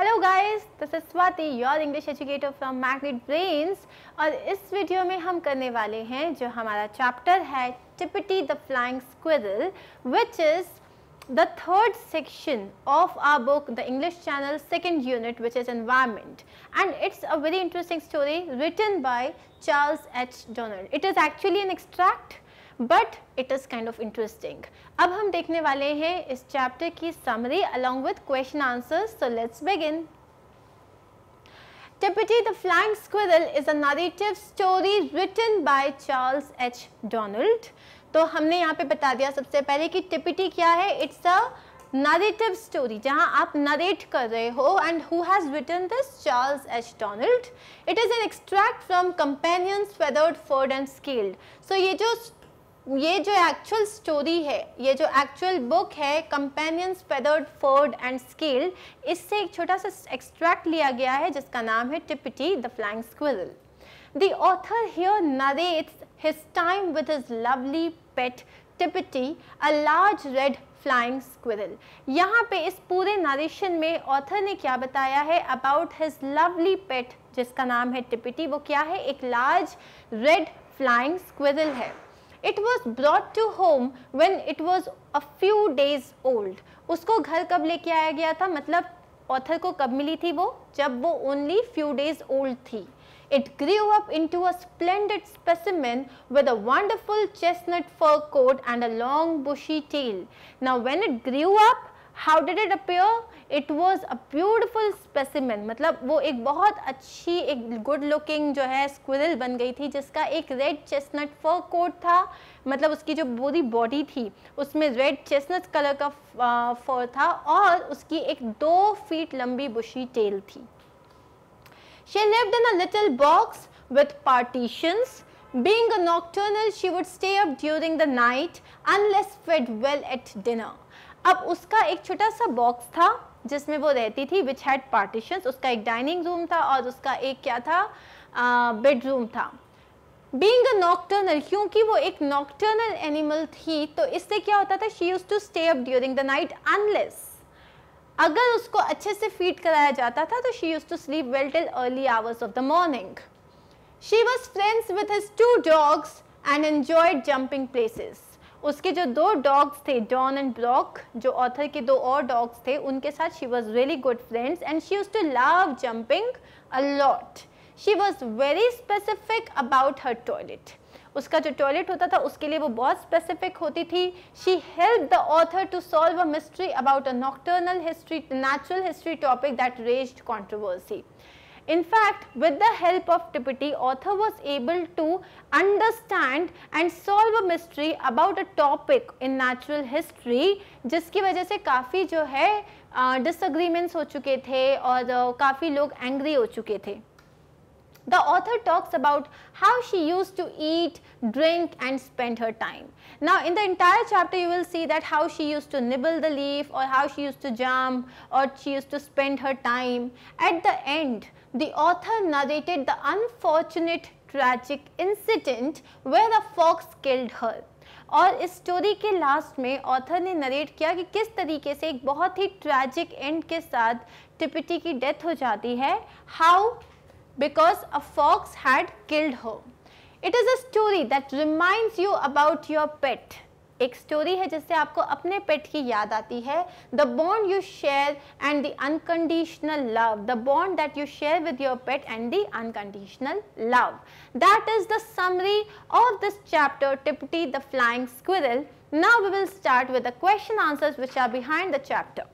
Hello guys this is Swati your English educator from Magnet Brains और इस video में हम करने वाले हैं जो हमारा चैप्टर है Tippity the flying squirrel which is the third section of our book the English channel second unit which is environment and it's a very interesting story written by Charles H Donald it is actually an extract but it is kind of interesting अब हम देखने वाले हैं इस chapter की summary along with question answers so let's begin Tippity the Flying Squirrel is a narrative story written by Charles H. Donald. तो हमने यहाँ पे बता दिया सबसे पहले कि Tippity क्या है It's a narrative story जहाँ आप नरेट कर रहे हो and who has written this Charles H. Donald? It is an extract from Companions Feathered furred and Scaled. So ये जो ये जो एक्चुअल स्टोरी है ये जो एक्चुअल बुक है companions feathered furred and scale इससे एक छोटा सा एक्सट्रैक्ट लिया गया है जिसका नाम है Tippity the flying squirrel the author here narrates his time with his lovely pet Tippity a large red flying squirrel. यहाँ पे इस पूरे नरेशन में ऑथर ने क्या बताया है अबाउट हिज लवली पेट जिसका नाम है टिपिटी वो क्या है एक लार्ज रेड फ्लाइंग स्क्विरल है It was brought to home when it was a few days old. उसको घर कब लेके आया गया था मतलब ऑथर को कब मिली थी वो जब वो ओनली फ्यू डेज ओल्ड थी It grew up into a splendid specimen with a wonderful chestnut fur coat and a long bushy tail. Now when it grew up, how did it appear it was a beautiful specimen मतलब वो एक बहुत अच्छी एक good looking जो है squirrel बन गई थी जिसका एक रेड चेस्टनट फर कोट था मतलब उसकी जो पूरी बॉडी थी उसमें रेड चेस्टनट कलर का फर था और उसकी एक दो फीट लंबी बुशी टेल थी she lived in a little box with partitions being a nocturnal she would stay up during the night unless fed well at dinner अब उसका एक छोटा सा बॉक्स था जिसमें वो रहती थी विच हैड पार्टीशन उसका एक डाइनिंग रूम था और उसका एक क्या था बेडरूम था बींग अ नॉकटर्नल क्योंकि वो एक नॉकटर्नल एनिमल थी तो इससे क्या होता था she used to stay up during the night unless अगर उसको अच्छे से फीड कराया जाता था तो she used to sleep well till early hours of the morning she was friends with his two dogs and enjoyed jumping places उसके जो दो डॉग्स थे डॉन एंड ब्लॉक जो ऑथर के दो और डॉग्स थे उनके साथ she was very good friends and she used to love jumping a lot she was very specific about her toilet उसका जो टॉयलेट होता था उसके लिए वो बहुत स्पेसिफिक होती थी she helped the author to solve a mystery about a nocturnal history natural history topic that raised controversy In fact, with the help of Tippity, author was able to understand and solve a mystery about a topic in natural history जिसकी वजह से काफ़ी जो है disagreements हो चुके थे और काफ़ी लोग angry हो चुके The author talks about how she used to eat, drink and spend her time. Now in the entire chapter you will see that how she used to nibble the leaf or how she used to jump or she used to spend her time. At the end the author narrated the unfortunate tragic incident where a fox killed her. और इस story के last में author ने narrate किया कि किस तरीके से एक बहुत ही ट्रैजिक एंड के साथ टिपिटी की डेथ हो जाती है how because a fox had killed हो it is a story that reminds you about your pet एक स्टोरी है जिससे आपको अपने पेट की याद आती है the bond you share and the unconditional love the bond that you share with your pet and the unconditional love that is the summary of this chapter Tippity the flying squirrel now we will start with the question answers which are behind the chapter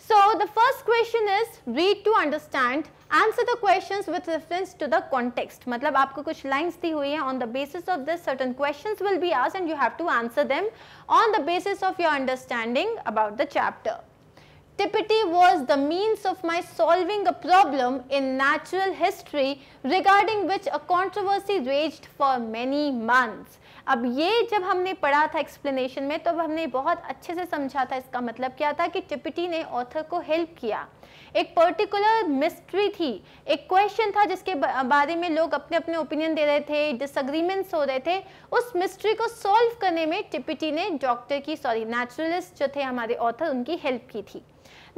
So the first question is read to understand. Answer the questions with reference to the context. मतलब आपको कुछ lines दी हुई हैं on the basis of this certain questions will be asked and you have to answer them on the basis of your understanding about the chapter. Tippity was the means of my solving a problem in natural history regarding which a controversy raged for many months. अब ये जब हमने पढ़ा था explanation में तो हमने बहुत अच्छे से समझा था इसका मतलब क्या था कि टिपिटी ने ऑथर को हेल्प किया एक पर्टिकुलर मिस्ट्री थी एक क्वेश्चन था जिसके बारे में लोग अपने अपने ओपिनियन दे रहे थे डिसग्रीमेंट्स हो रहे थे उस मिस्ट्री को सॉल्व करने में टिपिटी ने डॉक्टर की सॉरी नेचुरलिस्ट जो थे हमारे ऑथर उनकी हेल्प की थी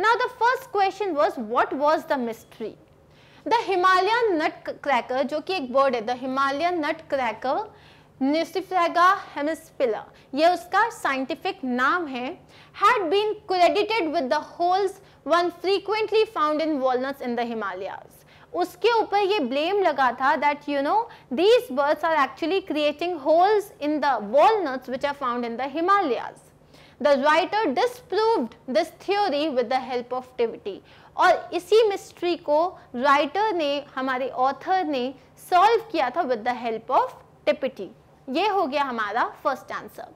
now the first question was what was the mystery the Himalayan nutcracker जो कि एक वर्ड है द हिमालयन नट क्रैकर निस्टिफ्रेगा हेमिस्पिला ये उसका साइंटिफिक नाम है had been credited with the holes one frequently found in walnuts in the Himalayas उसके ऊपर ये ब्लेम लगा था that you know these birds are actually creating holes in the walnuts which are found in the Himalayas the writer disproved this theory with the help of टिविटी और इसी mystery को writer ने हमारे ऑथर ने सॉल्व किया था with the help of Tippity ये हो गया हमारा फर्स्ट आंसर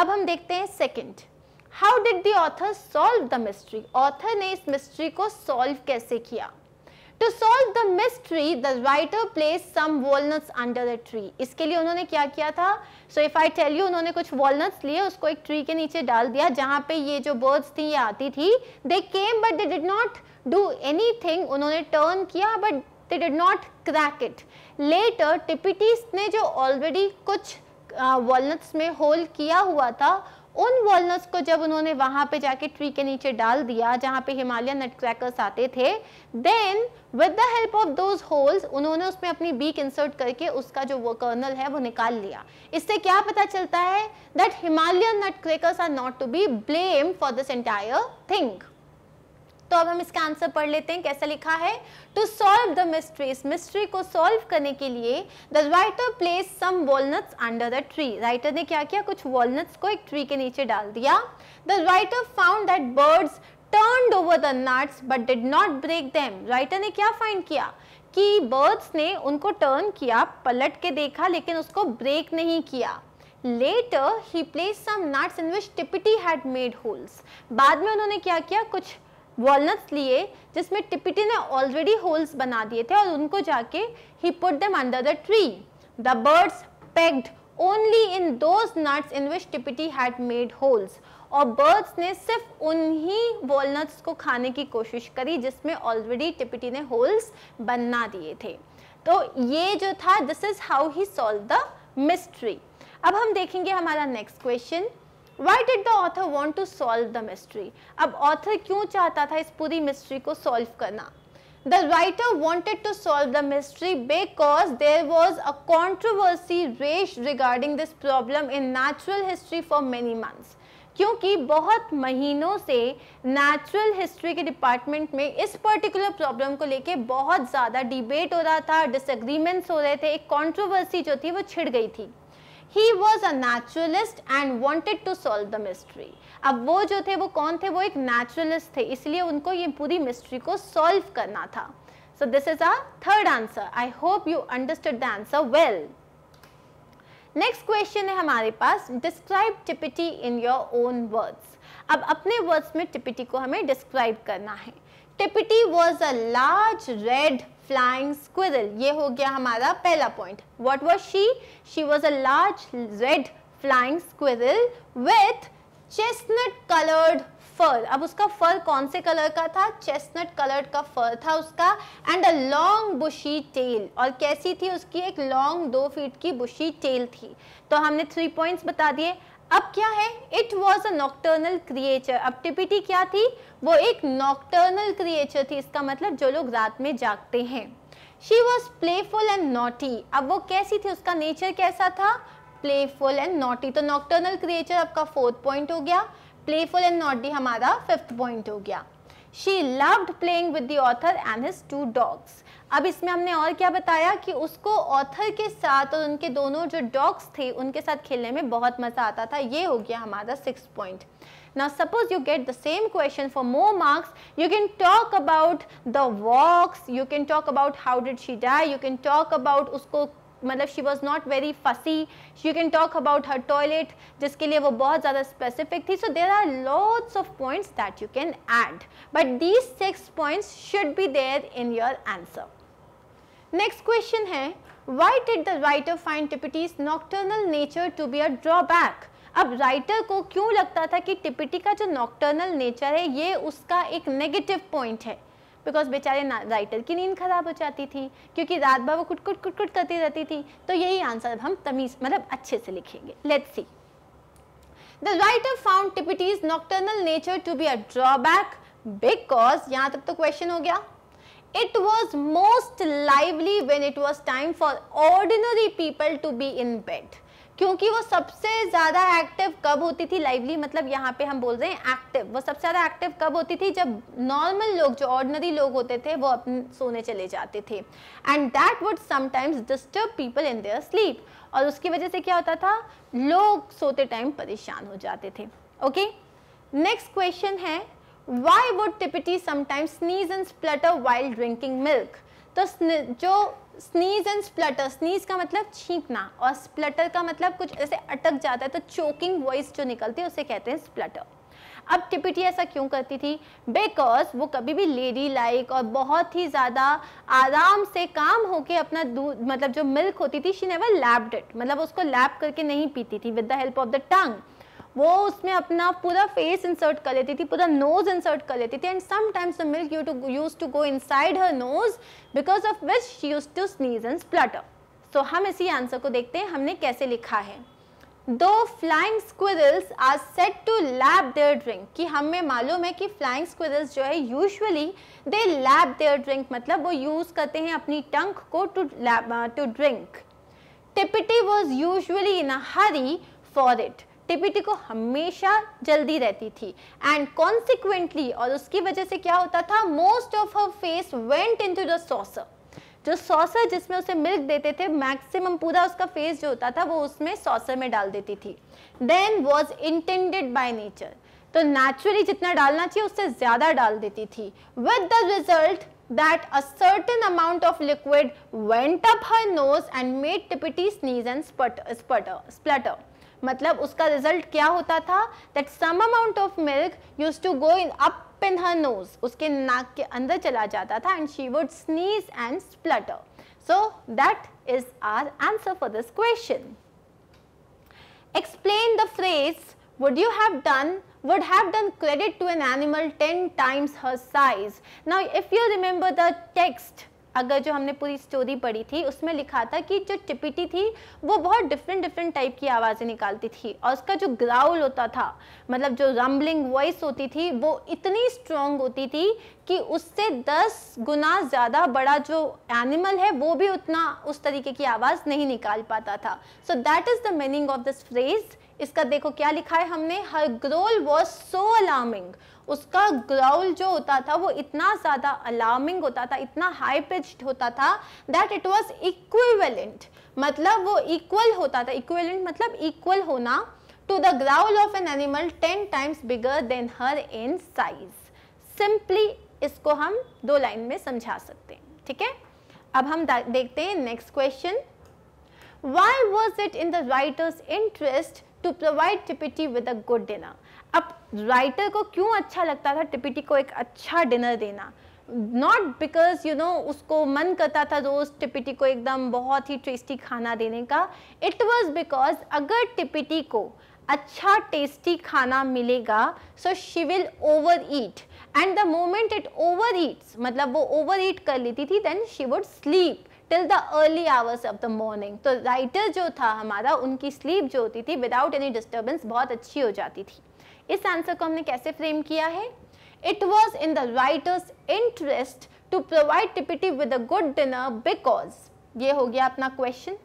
अब हम देखते हैं second how did the author solve the mystery author ने इस मिस्ट्री को सॉल्व कैसे किया to solve the mystery the writer placed some walnuts under a tree इसके लिए उन्होंने क्या किया था so if I tell you उन्होंने कुछ वॉलनट्स लिए उसको एक ट्री के नीचे डाल दिया जहाँ पे ये जो बर्ड्स थी ये आती थी they came but they did not do anything उन्होंने टर्न किया but they did not crack it later Tippity's ने जो ऑलरेडी कुछ वॉलनट्स में होल किया हुआ था उन वॉलनट्स को जब उन्होंने वहां पे जाके ट्री के नीचे डाल दिया जहां पे हिमालयन नट क्रैकर्स आते थे then with the help of those holes उन्होंने उसमें अपनी बीक इंसर्ट करके उसका जो वो कर्नल है वो निकाल लिया इससे क्या पता चलता है that Himalayan nutcrackers are not to be blame for this entire thing तो अब हम इसका आंसर पढ़ लेते हैं कैसा लिखा है टू सॉल्व द मिस्ट्री इस मिस्ट्री को सॉल्व करने के लिए the writer placed some walnuts under the tree writer ने क्या किया कुछ वॉलनट्स को एक ट्री के नीचे डाल दिया the writer found that birds turned over the nuts but did not break them writer ने क्या फाइंड किया कि बर्ड्स ने उनको टर्न किया पलट के देखा लेकिन उसको ब्रेक नहीं किया लेटर ही placed some nuts in which Tippity had made holes बाद में उन्होंने क्या किया कुछ वॉलनट्स लिए जिसमें टिपिटी ने ऑलरेडी होल्स बना दिए थे और उनको जाके ही put them under the tree the birds pecked only in those nuts in which Tippity had made holes और बर्ड्स ने सिर्फ उन्हीं वॉलनट्स को खाने की कोशिश करी जिसमें ऑलरेडी टिपिटी ने होल्स बना दिए थे तो ये जो था this is how he solved the mystery अब हम देखेंगे हमारा next question why did the author want to solve the mystery अब ऑथर क्यों चाहता था इस पूरी मिस्ट्री को सॉल्व करना The writer wanted to solve the mystery because there was a controversy raised regarding this problem in natural history for many months. क्योंकि बहुत महीनों से नेचुरल हिस्ट्री के डिपार्टमेंट में इस पर्टिकुलर प्रॉब्लम को लेके बहुत ज़्यादा डिबेट हो रहा था डिसएग्रीमेंट्स हो रहे थे एक कॉन्ट्रोवर्सी जो थी वो छिड़ गई थी he was a naturalist and wanted to solve the mystery अब वो जो थे वो कौन थे वो एक नेचुरलिस्ट थे इसलिए उनको ये पूरी मिस्ट्री को सॉल्व करना था so this is a third answer I hope you understood the answer well next question है हमारे पास describe Tippity in your own words अब अपने वर्ड्स में टिपिटी को हमें डिस्क्राइब करना है Tippity was a large red flying squirrel ये हो गया हमारा पहला point what was she she was a large red flying squirrel with chestnut coloured fur अब उसका फर कौन से कलर का था चेस्टनट कलर का फर था उसका and a long bushy tail और कैसी थी उसकी एक लॉन्ग दो फीट की बुशी टेल थी तो हमने थ्री पॉइंट्स बता दिए अब क्या है it was a nocturnal creature अब टिपिटी क्या थी वो एक नॉक्टर्नल क्रिएचर थी इसका मतलब जो लोग रात में जागते हैं she was playful and naughty अब वो कैसी थी उसका नेचर कैसा था प्लेफुल एंड नॉटी तो नॉक्टर्नल क्रिएचर आपका फोर्थ पॉइंट हो गया प्लेफुल एंड नॉटी हमारा फिफ्थ पॉइंट हो गया she loved playing with the author and his two dogs अब इसमें हमने और क्या बताया कि उसको ऑथर के साथ और उनके दोनों जो डॉग्स थे उनके साथ खेलने में बहुत मज़ा आता था ये हो गया हमारा सिक्स पॉइंट ना suppose you get the same question for more marks you can talk about the walks you can talk about how did she die you can talk about उसको मतलब she was not very fussy you can talk about her toilet जिसके लिए वो बहुत ज़्यादा specific थी so there are lots of points that you can add but these six points should be there in your answer next question है why did the writer find Tippity's nocturnal nature to be a drawback अब writer को क्यों लगता था कि टिपिटी का जो nocturnal nature है ये उसका एक नेगेटिव पॉइंट है बिकॉज बेचारे राइटर की नींद खराब हो जाती थी क्योंकि रात भर वो कुट कुट कुट कुट करती रहती थी तो यही आंसर हम तमीज मतलब अच्छे से लिखेंगे let's see the writer found Tippity's nocturnal nature to be a drawback because यहाँ तक तो क्वेश्चन हो गया it was most lively when it was time for ordinary people to be in bed क्योंकि वो सबसे ज़्यादा एक्टिव कब होती थी लाइवली मतलब यहाँ पे हम बोल रहे हैं एक्टिव वो सबसे ज़्यादा एक्टिव कब होती थी जब नॉर्मल लोग जो ऑर्डनरी लोग होते थे वो अपने सोने चले जाते थे and that would sometimes disturb people in their sleep और उसकी वजह से क्या होता था लोग सोते टाइम परेशान हो जाते थे ओके नेक्स्ट क्वेश्चन है why would Tippity sometimes sneeze and splutter while drinking milk तो जो स्नीज एंड स्प्लटर स्नीज का मतलब छींकना और स्प्लटर का मतलब कुछ ऐसे अटक जाता है तो चोकिंग वॉइस जो निकलती है उसे कहते हैं स्प्लटर अब टिपिटी ऐसा क्यों करती थी बिकॉज वो कभी भी लेडी लाइक और बहुत ही ज़्यादा आराम से काम होके अपना दूध मतलब जो मिल्क होती थी शी नेवर लैप्ड इट मतलब उसको लैप करके नहीं पीती थी with the help of the tongue वो उसमें अपना पूरा फेस इंसर्ट कर लेती थी पूरा नोज इंसर्ट कर लेती थी and sometimes the milk you to used to go inside her nose because of which she used to sneeze and splutter so हम इसी आंसर को देखते हैं हमने कैसे लिखा है दो flying squirrels are said to lap their drink कि हमें मालूम है कि फ्लाइंग स्क्विरल्स जो है usually they lap their drink मतलब वो यूज़ करते हैं अपनी टंक को to lap to drink Tippity was usually in a hurry for it activity को हमेशा जल्दी रहती थी एंड कॉन्सिक्वेंटली और उसकी वजह से क्या होता था most of her face went into to द सॉसर जो सॉसर जिसमें उसे मिल्क देते थे मैक्सिमम पूरा उसका फेस जो होता था वो उसमें सॉसर में डाल देती थी than was intended by nature तो नेचुरली जितना डालना चाहिए उससे ज़्यादा डाल देती थी with the result that a certain amount of liquid went up her nose and made Tippity sneeze and sputter, sputter, splutter. मतलब उसका रिजल्ट क्या होता था that some amount of milk used to go in up in her nose उसके नाक के अंदर चला जाता था and she would sneeze and splutter so that is our answer for this question explain the phrase would you have done would have done credit to an animal ten times her size now if you remember the text अगर जो हमने पूरी story पढ़ी थी उसमें लिखा था कि जो टिपिटी थी वो बहुत डिफरेंट डिफरेंट टाइप की आवाज़ें निकालती थी और उसका जो ग्राउल होता था मतलब जो रंबलिंग वॉइस होती थी वो इतनी स्ट्रॉन्ग होती थी कि उससे दस गुना ज़्यादा बड़ा जो एनिमल है वो भी उतना उस तरीके की आवाज़ नहीं निकाल पाता था so that is the meaning of this phrase इसका देखो क्या लिखा है हमने her growl was so alarming उसका ग्राउल जो होता था वो इतना ज़्यादा अलार्मिंग होता था इतना हाई पिच्ड होता था दैट इट वॉज इक्विवेलेंट मतलब वो इक्वल होता था इक्विवेलेंट मतलब इक्वल होना to the growl of an animal ten times bigger than her in size simply इसको हम दो लाइन में समझा सकते हैं ठीक है अब हम देखते हैं next question why was it in the writer's interest to provide Tipiti with a good dinner? अब राइटर को क्यों अच्छा लगता था टिपिटी को एक अच्छा डिनर देना नॉट बिकॉज यू नो उसको मन करता था रोज़ टिपिटी को एकदम बहुत ही टेस्टी खाना देने का इट वॉज़ बिकॉज अगर टिपिटी को अच्छा टेस्टी खाना मिलेगा so she will overeat and the moment it overeats मतलब वो ओवर ईट कर लेती थी then she would sleep till the early hours of the morning तो राइटर जो था हमारा उनकी स्लीप जो होती थी विदाउट एनी डिस्टर्बेंस बहुत अच्छी हो जाती थी इस आंसर को हमने कैसे फ्रेम किया है it was in the writer's interest to provide Tippity with a good dinner because ये हो गया अपना क्वेश्चन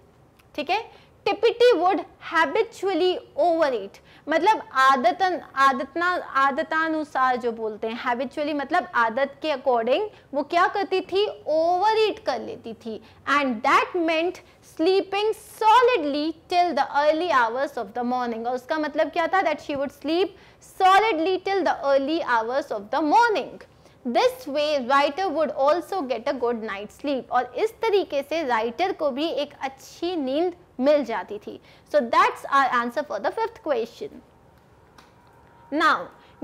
ठीक है Tippity would habitually overeat मतलब आदतन आदतना आदतानुसार जो बोलते हैं हैबिचुअली मतलब आदत के अकॉर्डिंग वो क्या करती थी ओवर ईट कर लेती थी and that meant sleeping solidly till the early hours of the morning. और उसका मतलब क्या था that she would sleep solidly till the early hours of the morning. This way, writer would also get a good night's sleep. और इस तरीके से writer को भी एक अच्छी नींद मिल जाती थी so that's our answer for the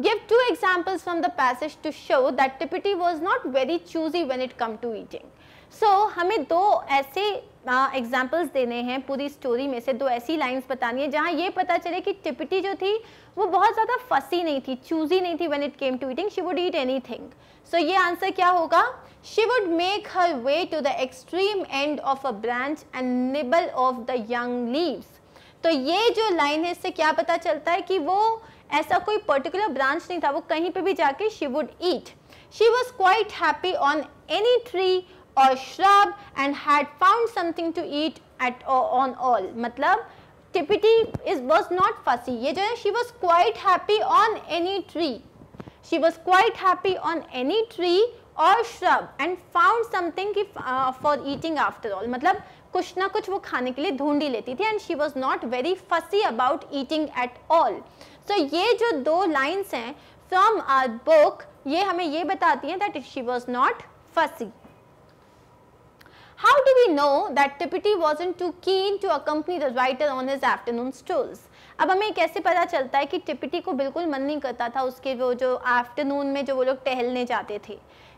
give two examples from the passage to show that Tippity was not very choosy when it come to eating. So so, हमें दो ऐसे एग्जाम्पल्स uh, देने हैं पूरी स्टोरी में से दो ऐसी लाइंस बतानी है जहाँ ये पता चले कि टिपिटी जो थी वो बहुत ज़्यादा फंसी नहीं थी चूजी नहीं थी when it came to eating she would eat anything so ये आंसर क्या होगा she would make her way to the extreme end of a branch and nibble of the young leaves तो ये जो लाइन है इससे क्या पता चलता है कि वो ऐसा कोई पर्टिकुलर ब्रांच नहीं था वो कहीं पर भी जाके she would eat she was quite happy on any tree or shrub and had found something to eat at on all मतलब टिपिटी इज वॉज नॉट फसी ये जो है she was quite happy on any tree she was quite happy on any tree और shrub and found something for eating after all मतलब कुछ ना कुछ वो खाने के लिए ढूंढ ही लेती थी and she was not very fussy about eating at all so ये जो दो लाइन्स हैं फ्रॉम आर बुक ये हमें ये बताती हैं that she was not fussy How do we know that Tippity wasn't too keen to accompany the writer on his afternoon strolls? अब हमें कैसे पता चलता है कि Tippity को बिल्कुल मन नहीं करता था उसके वो जो afternoon में जो वो लोग टहलने जाते थे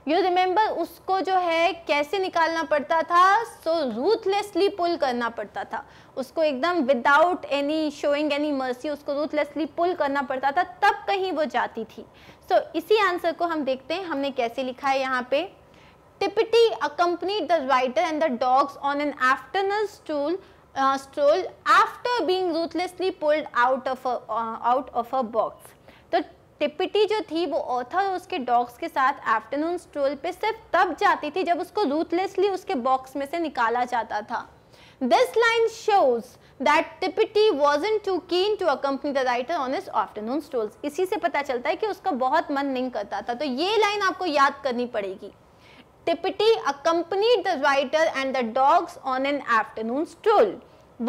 You remember उसको जो है कैसे निकालना पड़ता था सो रूथलेसली पुल करना पड़ता था उसको एकदम without any showing any mercy उसको रूथलेसली पुल करना पड़ता था तब कहीं वो जाती थी सो so, इसी आंसर को हम देखते हैं हमने कैसे लिखा है यहाँ पे Tipiti accompanied the writer and the dogs on an afternoon stroll, uh, stroll after being ruthlessly pulled out of a, uh, out of a box. तो टिपिटी जो थी वो author uske dogs ke sath afternoon stroll pe sirf tab jati thi jab usko ruthlessly uske box में se nikala jata tha This line shows that Tipiti wasn't too keen to accompany the writer on his afternoon strolls. isi se pata chalta hai ki uska bahut मन nahi karta tha to ye line aapko yaad karni padegi tippity accompanied the writer and the dogs on an afternoon stroll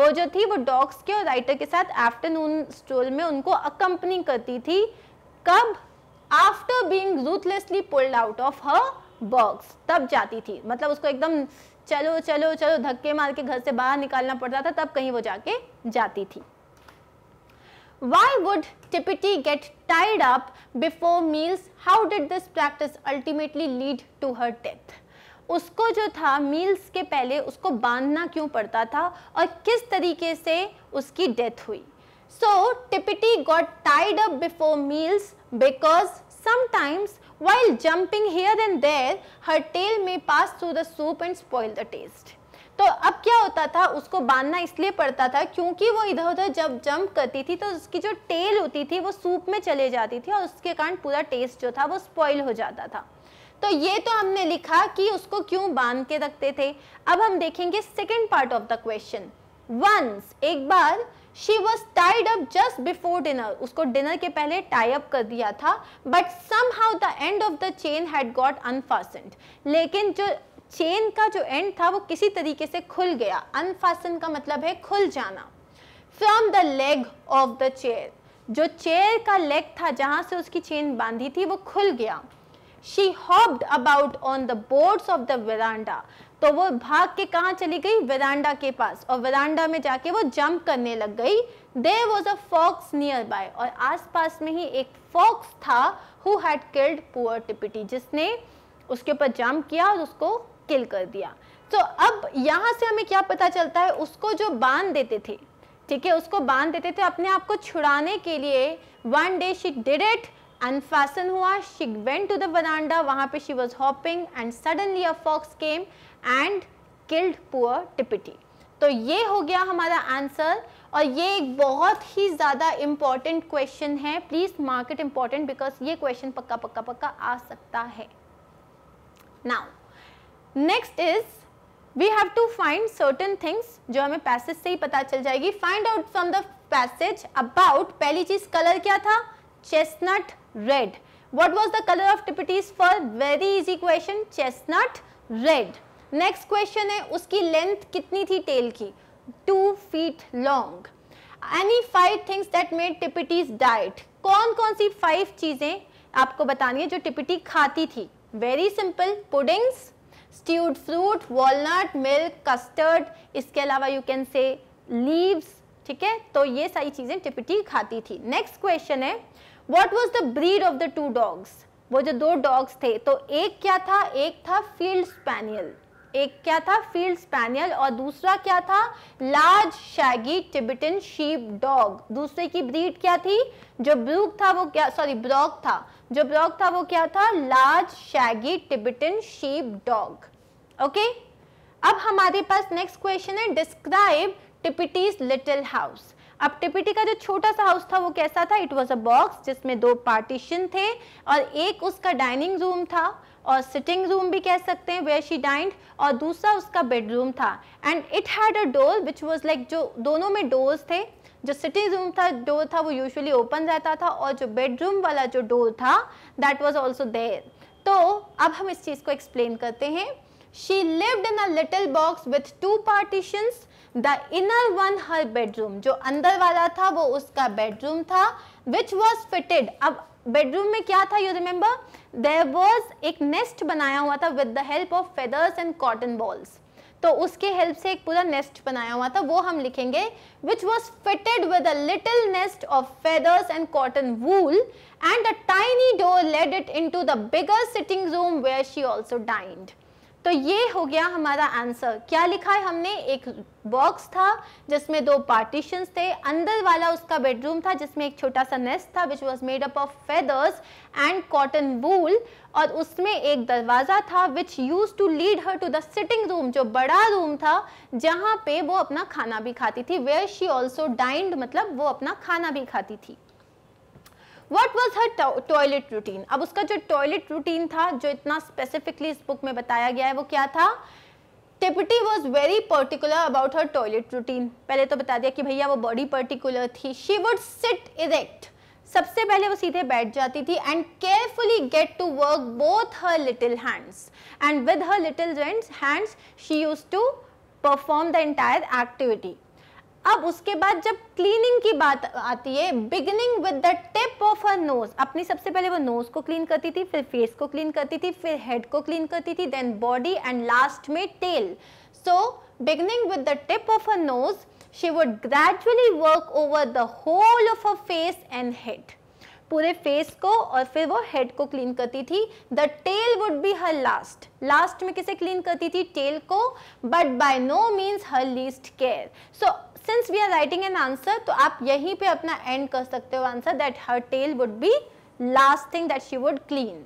वो जो थी वो dogs के और writer के साथ afternoon stroll में उनको अकम्पनी करती थी कब after being ruthlessly pulled out of her box तब जाती थी मतलब उसको एकदम चलो चलो चलो धक्के मार के घर से बाहर निकालना पड़ता था तब कहीं वो जाके जाती थी why would tippity get tied up before meals how did this practice ultimately lead to her death उसको जो था मील्स के पहले उसको बांधना क्यों पड़ता था और किस तरीके से उसकी डेथ हुई so Tippity got tied up before meals because sometimes while jumping here and there her tail में pass through the soup and spoil the taste तो अब क्या होता था उसको बांधना इसलिए पड़ता था क्योंकि वो इधर उधर जब जंप करती थी तो उसकी जो टेल होती थी वो सूप में चले जाती थी और उसके कारण पूरा टेस्ट जो था वो स्पॉइल हो जाता था तो ये तो हमने लिखा कि उसको क्यों बांध के रखते थे अब हम देखेंगे second part of the question once एक बार she was tied up just before dinner उसको डिनर के पहले टाई अप कर दिया था but somehow the end of the chain had got unfastened लेकिन जो चेन का जो एंड था वो किसी तरीके से खुल गया अनफासन का मतलब है खुल जाना from the leg of the chair जो चेयर का लेग था जहां से उसकी चेन बांधी थी वो खुल गया she hopped about on the boards of the veranda तो वो भाग के कहाँ चली गई वेरांडा के पास और वेरांडा में जाके वो जंप करने लग गई there was a fox nearby और आसपास में ही एक फॉक्स था who had killed poor Tippity जिसने उसके ऊपर जंप किया और उसको किल कर दिया तो अब यहाँ से हमें क्या पता चलता है उसको जो बांध देते थे ठीक है उसको बांध देते थे अपने आप को छुड़ाने के लिए one day she did it unfasten हुआ she went to the veranda वहाँ पे she was hopping and suddenly a fox came and killed poor Tippity तो ये हो गया हमारा आंसर और ये एक बहुत ही ज़्यादा इम्पॉर्टेंट क्वेश्चन है प्लीज़ मार्केट इम्पॉर्टेंट बिकॉज ये क्वेश्चन पक्का पक्का पक्का आ सकता है now next is we have to find certain things जो हमें पैसेज से ही पता चल जाएगी find out from the passage about पहली चीज कलर क्या था chestnut red what was the colour of Tippity's fur very easy question chestnut red next question है उसकी लेंथ कितनी थी टेल की to feet long any five things that made Tippity's diet कौन कौन सी फाइव चीजें आपको बतानी है जो टिपिटी खाती थी very simple puddings stewed fruit walnut milk custard इसके अलावा यू कैन से लीव्स ठीक है तो ये सारी चीज़ें टिपिटी खाती थी नेक्स्ट क्वेश्चन है what was the breed of the two dogs वो जो दो डॉग्स थे तो एक क्या था एक था फील्ड स्पैनियल एक क्या था फील्ड स्पैनियल और दूसरा क्या था large shaggy Tibetan sheep dog दूसरे की ब्रीड क्या थी जो ब्रूक था वो क्या सॉरी ब्रॉक था जो ब्लॉग था वो क्या था large shaggy Tibetan sheep dog okay अब हमारे पास नेक्स्ट क्वेश्चन है डिस्क्राइब टिपिटीज लिटिल हाउस अब टिपिटी का जो छोटा सा हाउस था वो कैसा था इट वॉज अ बॉक्स जिसमें दो पार्टीशन थे और एक उसका डाइनिंग रूम था और सिटिंग रूम भी कह सकते हैं वे शी डाइंड और दूसरा उसका बेडरूम था and it had a door which was like जो दोनों में डोर्स थे जो सिटिंग रूम था डोर था वो यूजली ओपन रहता था और जो बेडरूम वाला जो डोर था दैट वॉज ऑल्सो देर तो अब हम इस चीज को एक्सप्लेन करते हैं she lived in a little box with two partition the inner one her bedroom जो अंदर वाला था वो उसका बेडरूम था विच वॉज फिटेड अब बेडरूम में क्या था यू रिमेम्बर देर वॉज एक नेस्ट बनाया हुआ था with the help of feathers and cotton balls तो उसके हेल्प से एक पूरा नेस्ट बनाया हुआ था वो हम लिखेंगे which was fitted with a little nest of feathers and cotton wool and a tiny door led it in to the bigger sitting room where she also dined तो ये हो गया हमारा आंसर क्या लिखा है हमने एक बॉक्स था जिसमें दो पार्टीशंस थे अंदर वाला उसका बेडरूम था जिसमें एक छोटा सा नेस्ट था which was made up of feathers and cotton wool और उसमें एक दरवाज़ा था which used to lead her to the sitting room जो बड़ा रूम था जहाँ पे वो अपना खाना भी खाती थी वेयर शी ऑल्सो डाइंड मतलब वो अपना खाना भी खाती थी what was her toilet routine अब उसका जो टॉयलेट रूटीन था जो इतना स्पेसिफिकली इस बुक में बताया गया है वो क्या था Tipty was very particular about her toilet routine पहले तो बता दिया कि भैया वो बॉडी पर्टिकुलर थी शी वुड सिट इरेक्ट सबसे पहले वो सीधे बैठ जाती थी and carefully get to work both her little hands and with her little hands she used to perform the entire activity अब उसके बाद जब क्लीनिंग की बात आती है beginning with the tip of her knows अपनी सबसे पहले वो नोज को क्लीन करती थी फिर फेस को क्लीन करती थी फिर हेड को क्लीन करती थी देन बॉडी एंड लास्ट में tail so beginning with the tip of her nose she would gradually work over the whole of a face and head पूरे फेस को और फिर वो हेड को क्लीन करती थी the tail would be her last last में किसे क्लीन करती थी टेल को but by no means her least care so since we are writing an answer तो आप यहीं पे अपना एंड कर सकते हो answer that her tail would be last thing that she would clean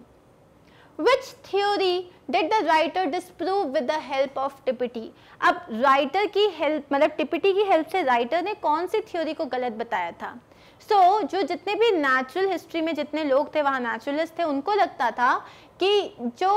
which theory did the writer disprove with the help of Tipity अब writer की हेल्प मतलब टिपिटी की हेल्प से राइटर ने कौन सी थ्योरी को गलत बताया था सो so, जो जितने भी नेचुरल हिस्ट्री में जितने लोग थे वहाँ नेचुरलिस्ट थे उनको लगता था कि जो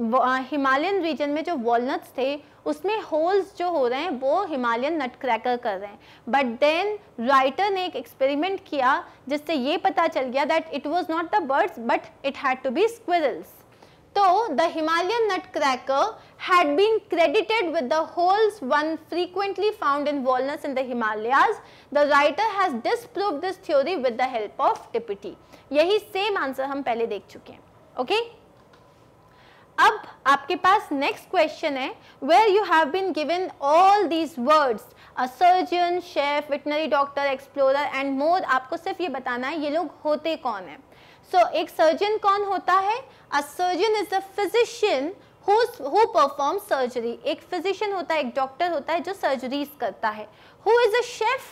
हिमालयन रीजन में जो वॉलनट्स थे उसमें होल्स जो हो रहे हैं वो हिमालयन नट क्रैकर कर रहे हैं बट देन राइटर ने एक एक्सपेरिमेंट किया जिससे ये पता चल गया that it was not the birds but it had to be squirrels तो the Himalayan nutcracker had been credited with the holes one frequently found in walnuts in the Himalayas the writer has disprove this theory with the help of Tipity यही same answer हम पहले देख चुके हैं okay okay? अब आपके पास next question है where you have been given all these words a surgeon chef veterinary doctor explorer and more आपको सिर्फ ये बताना है ये लोग होते कौन है सो so, एक सर्जन कौन होता है a surgeon is a physician who perform surgery एक फिजिशियन होता है एक डॉक्टर होता है जो सर्जरीज करता है who is a chef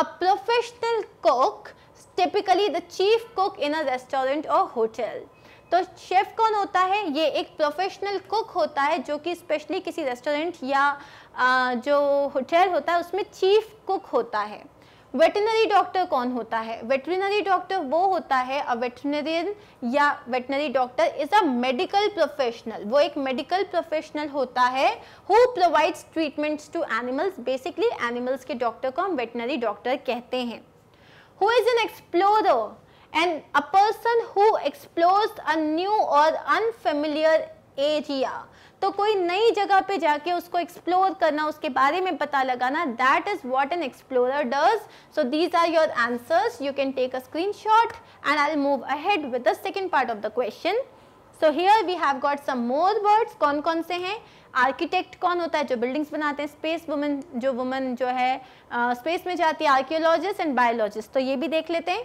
a professional cook typically the chief cook in a restaurant और होटल तो शेफ़ कौन होता है ये एक प्रोफेशनल कुक होता है जो कि स्पेशली किसी रेस्टोरेंट या जो होटल होता है उसमें चीफ कुक होता है वेटनरी डॉक्टर कौन होता है वेटनरी डॉक्टर वो होता है अ वेटनरियन या veterinary doctor is a medical professional वो एक मेडिकल प्रोफेशनल होता है who provides treatments to animals basically animals के डॉक्टर को हम वेटनरी डॉक्टर कहते हैं who is an explorer and a person who explores a new और अनफेमिलियर एरिया तो कोई नई जगह पे जाके उसको एक्सप्लोर करना उसके बारे में पता लगाना that is what an explorer does so these are your answers you can take a screenshot and I move ahead with the second part of the question so here we have got some more words कौन कौन से हैं architect कौन होता है जो buildings बनाते हैं स्पेस वुमेन जो वुमेन जो है स्पेस uh, में जाती है आर्कियोलॉजिस्ट एंड बायोलॉजिस्ट तो ये भी देख लेते हैं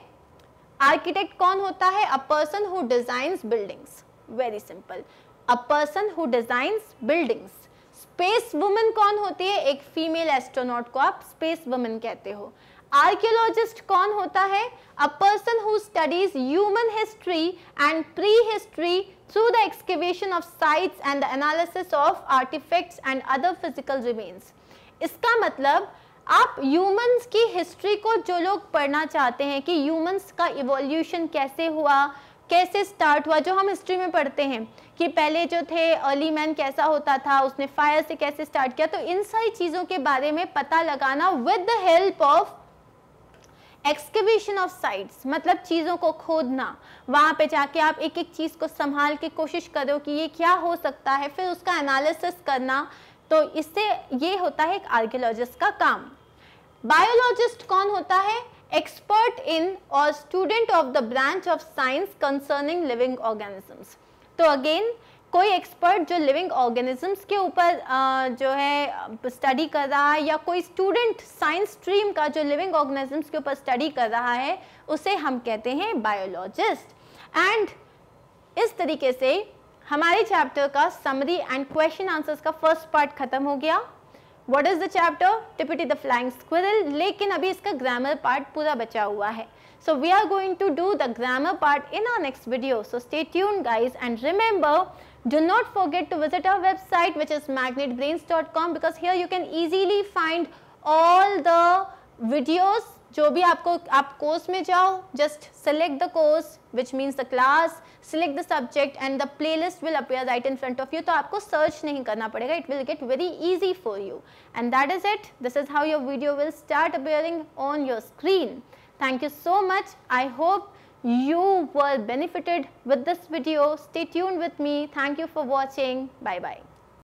आर्किटेक्ट कौन होता है a person who designs buildings very simple a person who designs buildings space women कौन होती है एक फीमेल एस्ट्रोनॉट को आप स्पेस वुमेन कहते हो आर्कियोलॉजिस्ट कौन होता है a person who studies human history and prehistory through the excavation of sites and the analysis of artefacts and other physical remains इसका मतलब आप ह्यूमंस की हिस्ट्री को जो लोग पढ़ना चाहते हैं कि ह्यूमंस का इवोल्यूशन कैसे हुआ कैसे स्टार्ट हुआ जो हम हिस्ट्री में पढ़ते हैं कि पहले जो थे अर्ली मैन कैसा होता था उसने फायर से कैसे स्टार्ट किया तो इन सारी चीज़ों के बारे में पता लगाना with the help of excavation of sites मतलब चीज़ों को खोदना वहाँ पे जाके आप एक एक चीज़ को संभाल के कोशिश करो कि ये क्या हो सकता है फिर उसका एनालिसिस करना तो इससे ये होता है एक आर्कियोलॉजिस्ट का काम बायोलॉजिस्ट कौन होता है एक्सपर्ट इन और student of the branch of science concerning living organisms तो अगेन कोई एक्सपर्ट जो लिविंग ऑर्गेनिजम्स के ऊपर जो है स्टडी कर रहा है या कोई स्टूडेंट साइंस स्ट्रीम का जो लिविंग ऑर्गेनिजम्स के ऊपर स्टडी कर रहा है उसे हम कहते हैं बायोलॉजिस्ट एंड इस तरीके से हमारे चैप्टर का समरी एंड क्वेश्चन आंसर्स का फर्स्ट पार्ट खत्म हो गया what is the chapter Tipity the flying squirrel लेकिन अभी इसका ग्रामर पार्ट पूरा बचा हुआ है so we are going to do the grammar part in our next video so stay tune guys and remember Do not forget to visit our website which is magnetbrains.com because here you can easily find all the videos जो भी आपको आप course में जाओ just select the course which means the class select the subject and the playlist will appear right in front of you तो आपको search नहीं करना पड़ेगा it will get very easy for you and that is it this is how your video will start appearing on your screen thank you so much I hope you were benefited with this video stay tune with me thank you for watching bye bye